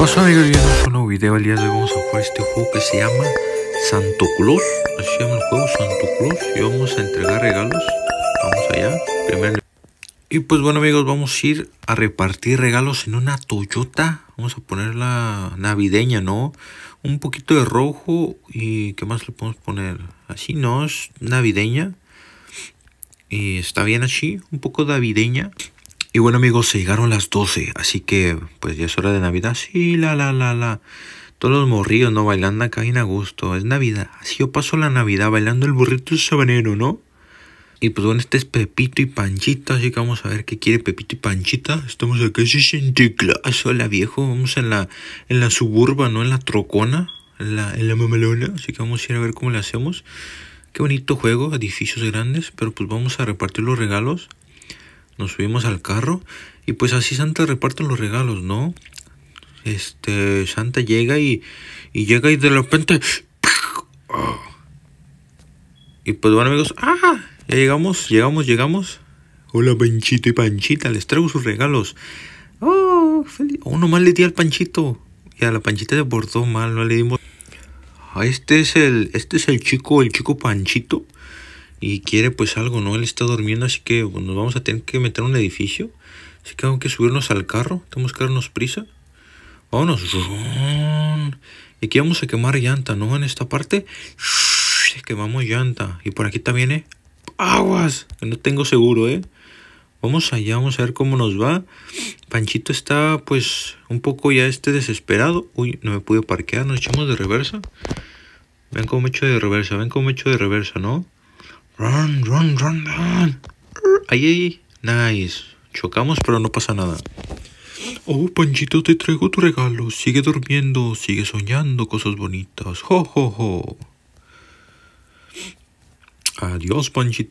pasa amigos? Yo a un nuevo video, el día de hoy vamos a jugar este juego que se llama Santo Claus Así se llama el juego, Santo Claus Y vamos a entregar regalos Vamos allá, primero Y pues bueno amigos, vamos a ir a repartir regalos en una Toyota Vamos a ponerla navideña, ¿no? Un poquito de rojo y ¿qué más le podemos poner? Así, ¿no? Es navideña Y está bien así, un poco navideña y bueno amigos, se llegaron las 12, así que pues ya es hora de Navidad. Sí, la, la, la, la. Todos los morrillos, ¿no? Bailando acá en a Es Navidad. Así yo paso la Navidad bailando el burrito sabanero, ¿no? Y pues bueno, este es Pepito y Panchita, así que vamos a ver qué quiere Pepito y Panchita. Estamos acá, sí, Santa Hola viejo, vamos en la, en la suburba, ¿no? En la trocona, en la, en la Así que vamos a ir a ver cómo le hacemos. Qué bonito juego, edificios grandes, pero pues vamos a repartir los regalos nos subimos al carro y pues así Santa reparte los regalos, ¿no? Este, Santa llega y, y llega y de repente... Y pues bueno amigos, ¡ah! Ya llegamos, llegamos, llegamos. Hola Panchito y Panchita, les traigo sus regalos. ¡Oh! Feliz. Oh, le di al Panchito. Y a la Panchita se portó mal, no le dimos... Ah, este es el, este es el chico, el chico Panchito y quiere pues algo, ¿no? Él está durmiendo, así que pues, nos vamos a tener que meter a un edificio. Así que tengo que subirnos al carro, tenemos que darnos prisa. Vámonos. Y aquí vamos a quemar llanta, ¿no? En esta parte. Quemamos llanta. Y por aquí también, ¿eh? Aguas. Que no tengo seguro, ¿eh? Vamos allá, vamos a ver cómo nos va. Panchito está pues un poco ya este desesperado. Uy, no me pude parquear, nos echamos de reversa. Ven cómo me echo de reversa, ven cómo me echo de reversa, ¿no? Run, run, run, run. Ahí, nice. Chocamos, pero no pasa nada. Oh, Panchito, te traigo tu regalo. Sigue durmiendo, sigue soñando cosas bonitas. Jo, jo, jo. Adiós, Panchito.